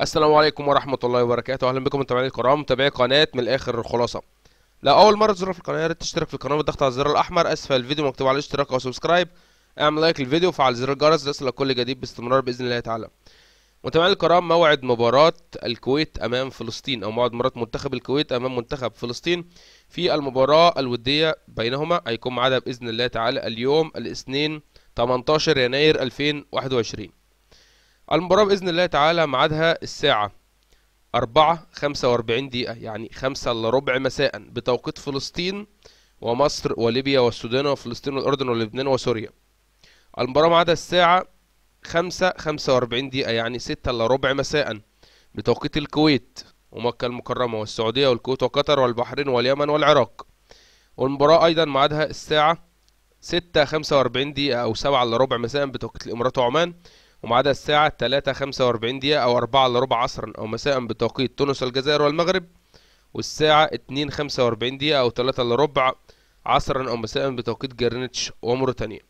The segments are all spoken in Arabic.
السلام عليكم ورحمة الله وبركاته أهلا بكم متابعينا الكرام متابعي قناة من الآخر الخلاصة لو أول مرة تزور في القناة يا ريت تشترك في القناة بالضغط على الزر الأحمر أسفل الفيديو مكتوب على الاشتراك أو سبسكرايب اعمل لايك للفيديو وفعل زر الجرس ليصلك كل جديد باستمرار بإذن الله تعالى متابعينا الكرام موعد مباراة الكويت أمام فلسطين أو موعد مباراة منتخب الكويت أمام منتخب فلسطين في المباراة الودية بينهما هيكون ميعادها بإذن الله تعالى اليوم الاثنين 18 يناير 2021 المباراة بإذن الله تعالى ميعادها الساعة 4 45 دقيقة يعني 5 إلا ربع مساء بتوقيت فلسطين ومصر وليبيا والسودان وفلسطين والأردن ولبنان وسوريا المباراة ميعادها الساعة 5 45 دقيقة يعني 6 إلا ربع مساء بتوقيت الكويت ومكة المكرمة والسعودية والكويت وقطر والبحرين واليمن والعراق والمباراة أيضا ميعادها الساعة 6 45 دقيقة أو 7 إلا ربع مساء بتوقيت الإمارات وعمان ومعاد الساعة 3:45 دقيقة أو 4 إلا ربع عصرا أو مساء بتوقيت تونس والجزائر والمغرب والساعة 2:45 دقيقة أو 3 إلا ربع عصرا أو مساء بتوقيت جرينتش وموريتانيا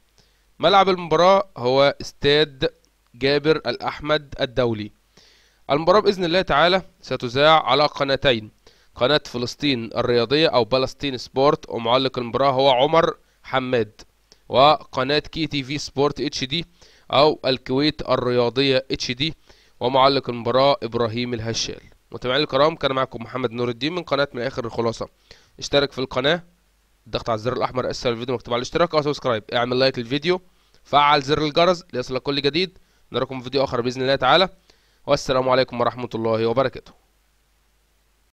ملعب المباراة هو استاد جابر الأحمد الدولي المباراة بإذن الله تعالى ستذاع على قناتين قناة فلسطين الرياضية أو بلسطين سبورت ومعلق المباراة هو عمر حماد وقناة كي تي في سبورت اتش دي أو الكويت الرياضية اتش دي ومعلق المباراة إبراهيم الهشال متابعين الكرام كان معكم محمد نور الدين من قناة من آخر الخلاصة اشترك في القناة الضغط على الزر الأحمر أسفل الفيديو مكتوب على الاشتراك أو سبسكرايب اعمل لايك للفيديو فعل زر الجرس ليصلك كل جديد نراكم في فيديو آخر بإذن الله تعالى والسلام عليكم ورحمة الله وبركاته